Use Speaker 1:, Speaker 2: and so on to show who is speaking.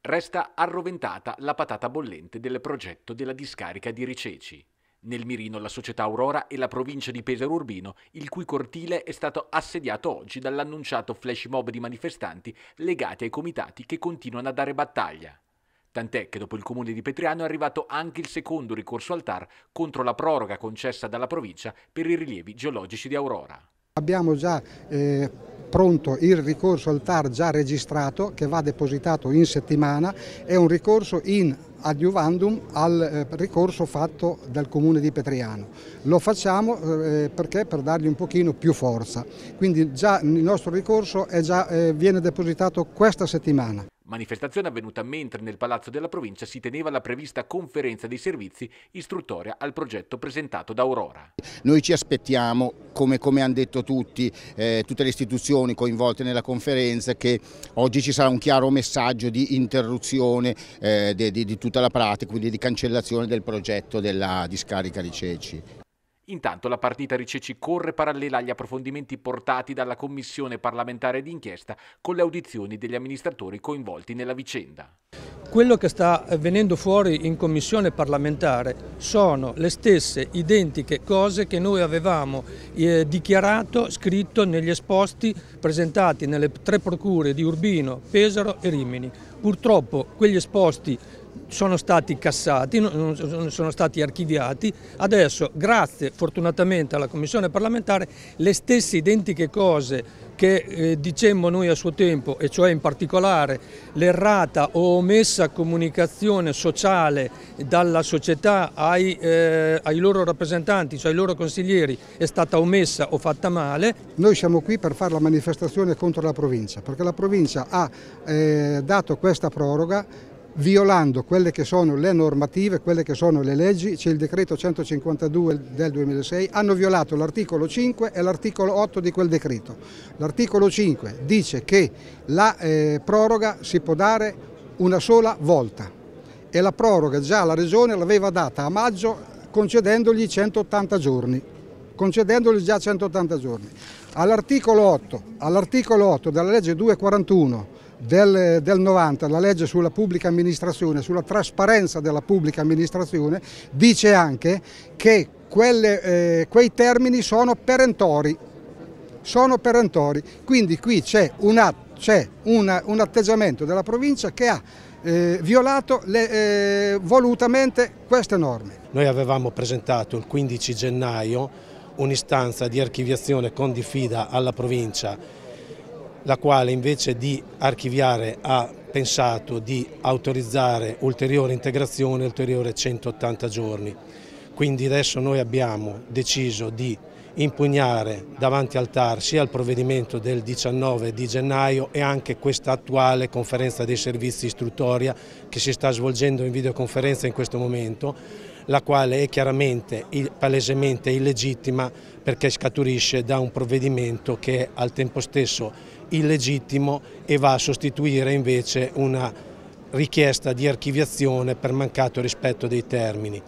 Speaker 1: Resta arroventata la patata bollente del progetto della discarica di Riceci. Nel mirino la società Aurora e la provincia di Pesaro Urbino, il cui cortile è stato assediato oggi dall'annunciato flash mob di manifestanti legati ai comitati che continuano a dare battaglia. Tant'è che dopo il comune di Petriano è arrivato anche il secondo ricorso al TAR contro la proroga concessa dalla provincia per i rilievi geologici di Aurora.
Speaker 2: Abbiamo già eh pronto il ricorso al TAR già registrato che va depositato in settimana, è un ricorso in adiuvandum al eh, ricorso fatto dal comune di Petriano. Lo facciamo eh, eh, perché per dargli un pochino più forza, quindi già il nostro ricorso già, viene depositato questa settimana.
Speaker 1: Manifestazione avvenuta mentre nel Palazzo della Provincia si teneva la prevista conferenza dei servizi istruttoria al progetto presentato da Aurora.
Speaker 2: Noi ci aspettiamo, come, come hanno detto tutti, eh, tutte le istituzioni coinvolte nella conferenza, che oggi ci sarà un chiaro messaggio di interruzione eh, di, di, tutta la pratica, quindi di cancellazione del progetto della
Speaker 1: discarica di Ceci. Intanto la partita Riceci corre parallela agli approfondimenti portati dalla Commissione parlamentare d'inchiesta con le audizioni degli amministratori coinvolti nella
Speaker 3: vicenda. Quello che sta venendo fuori in commissione parlamentare sono le stesse identiche cose che noi avevamo eh, dichiarato, scritto negli esposti presentati nelle tre procure di Urbino, Pesaro e Rimini. Purtroppo quegli esposti sono stati cassati, sono stati archiviati. Adesso, grazie fortunatamente alla Commissione parlamentare, le stesse identiche cose che eh, dicemmo noi a suo tempo, e cioè in particolare l'errata o omessa comunicazione sociale dalla società ai, eh, ai loro rappresentanti, cioè ai loro consiglieri, è stata omessa o fatta male. Noi
Speaker 2: siamo qui per fare la manifestazione contro la provincia, perché la provincia ha eh, dato questa proroga violando quelle che sono le normative, quelle che sono le leggi, c'è il decreto 152 del 2006, hanno violato l'articolo 5 e l'articolo 8 di quel decreto. L'articolo 5 dice che la eh, proroga si può dare una sola volta e la proroga già la Regione l'aveva data a maggio concedendogli 180 giorni concedendogli già 180 giorni. All'articolo 8, all 8 della legge 241 del, del 90, la legge sulla pubblica amministrazione, sulla trasparenza della pubblica amministrazione, dice anche che quelle, eh, quei termini sono perentori, sono perentori. Quindi qui c'è un, un, atteggiamento della provincia che ha eh, violato le, eh, volutamente queste norme.
Speaker 4: Noi avevamo presentato il 15 gennaio un'istanza di archiviazione con diffida alla provincia la quale invece di archiviare ha pensato di autorizzare ulteriore integrazione, ulteriore 180 giorni. Quindi adesso noi abbiamo deciso di impugnare davanti al TAR sia il provvedimento del 19 di gennaio e anche questa attuale conferenza dei servizi istruttoria che si sta svolgendo in videoconferenza in questo momento la quale è chiaramente, palesemente illegittima perché scaturisce da un provvedimento che è al tempo stesso illegittimo e va a sostituire invece una richiesta di archiviazione per mancato rispetto dei termini.